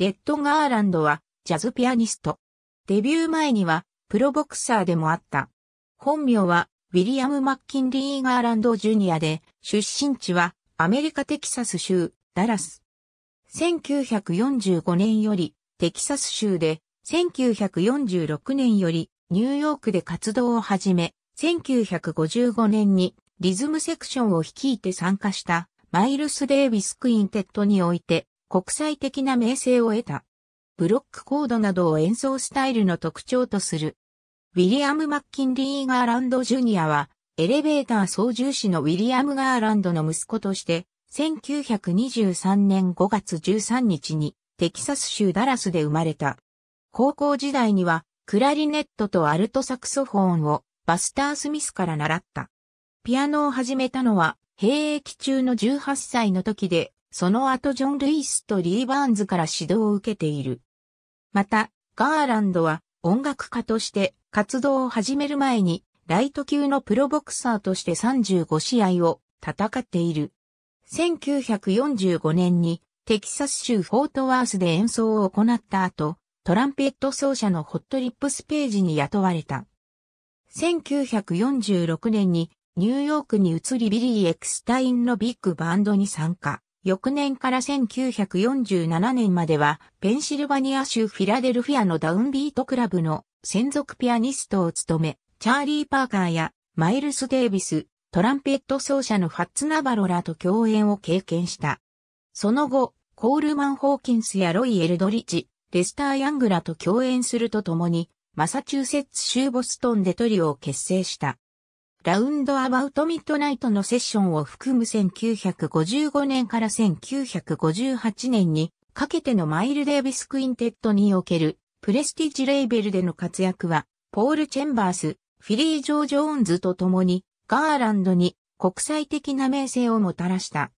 レッド・ガーランドはジャズピアニスト。デビュー前にはプロボクサーでもあった。本名はウィリアム・マッキンリー・ガーランド・ジュニアで、出身地はアメリカ・テキサス州、ダラス。1945年よりテキサス州で、1946年よりニューヨークで活動を始め、1955年にリズムセクションを率いて参加したマイルス・デービス・クインテットにおいて国際的な名声を得た。ブロックコードなどを演奏スタイルの特徴とする。ウィリアム・マッキンリー・ガーランド・ジュニアは、エレベーター操縦士のウィリアム・ガーランドの息子として、1923年5月13日にテキサス州ダラスで生まれた。高校時代にはクラリネットとアルトサクソフォーンをバスター・スミスから習った。ピアノを始めたのは兵役中の18歳の時でその後ジョン・ルイスとリー・バーンズから指導を受けている。また、ガーランドは音楽家として活動を始める前に、ライト級のプロボクサーとして35試合を戦っている。1945年にテキサス州フォートワースで演奏を行った後、トランペット奏者のホットリップスページに雇われた。1946年にニューヨークに移りビリー・エクスタインのビッグバンドに参加。翌年から1947年までは、ペンシルバニア州フィラデルフィアのダウンビートクラブの専属ピアニストを務め、チャーリー・パーカーやマイルス・デービス、トランペット奏者のファッツ・ナバロラと共演を経験した。その後、コールマン・ホーキンスやロイ・エルドリッジ、レスター・ヤングラと共演するとともに、マサチューセッツ州ボストンでトリオを結成した。ラウンドアバウトミッドナイトのセッションを含む1955年から1958年にかけてのマイル・デービス・クインテットにおけるプレスティジレーベルでの活躍は、ポール・チェンバース、フィリー・ジョー・ジョーンズと共にガーランドに国際的な名声をもたらした。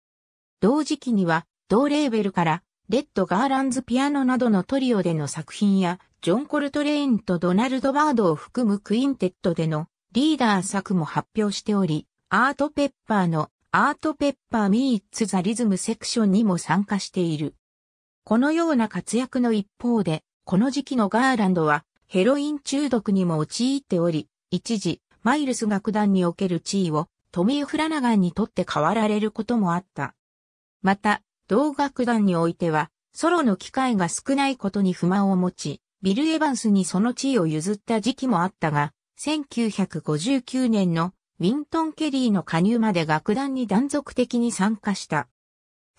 同時期には、同レーベルから、レッド・ガーランズ・ピアノなどのトリオでの作品や、ジョン・コルトレインとドナルド・バードを含むクインテットでのリーダー作も発表しており、アートペッパーのアートペッパーミーツザリズムセクションにも参加している。このような活躍の一方で、この時期のガーランドはヘロイン中毒にも陥っており、一時、マイルス楽団における地位をトミー・フラナガンにとって変わられることもあった。また、同楽団においては、ソロの機会が少ないことに不満を持ち、ビル・エヴァンスにその地位を譲った時期もあったが、1959年のウィントン・ケリーの加入まで楽団に断続的に参加した。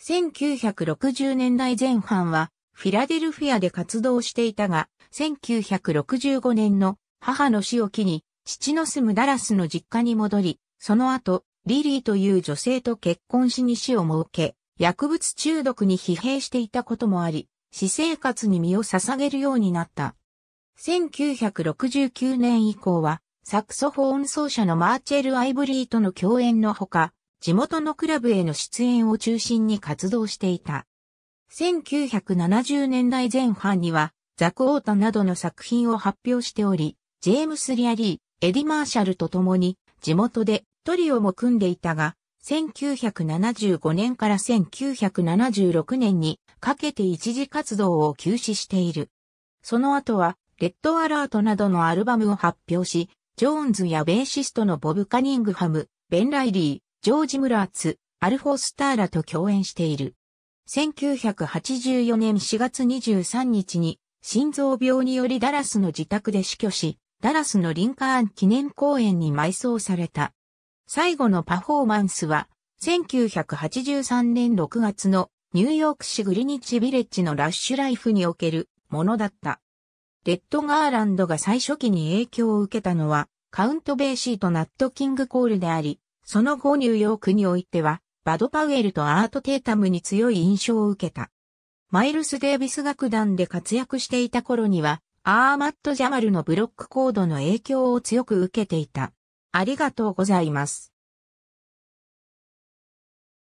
1960年代前半はフィラデルフィアで活動していたが、1965年の母の死を機に父の住むダラスの実家に戻り、その後、リリーという女性と結婚しに死を設け、薬物中毒に疲弊していたこともあり、私生活に身を捧げるようになった。1969年以降は、サクソフォーン奏者のマーチェル・アイブリーとの共演のほか、地元のクラブへの出演を中心に活動していた。1970年代前半には、ザクオータなどの作品を発表しており、ジェームス・リアリー、エディ・マーシャルと共に、地元でトリオも組んでいたが、1975年から1976年にかけて一時活動を休止している。その後はレッドアラートなどのアルバムを発表し、ジョーンズやベーシストのボブ・カニングハム、ベン・ライリー、ジョージ・ムラーツ、アルフォスターラと共演している。1984年4月23日に心臓病によりダラスの自宅で死去し、ダラスのリンカーン記念公園に埋葬された。最後のパフォーマンスは、1983年6月のニューヨーク市グリニッチビレッジのラッシュライフにおけるものだった。レッド・ガーランドが最初期に影響を受けたのは、カウント・ベーシーとナット・キング・コールであり、その後ニューヨークにおいては、バド・パウエルとアート・テータムに強い印象を受けた。マイルス・デービス楽団で活躍していた頃には、アーマット・ジャマルのブロックコードの影響を強く受けていた。ありがとうございます。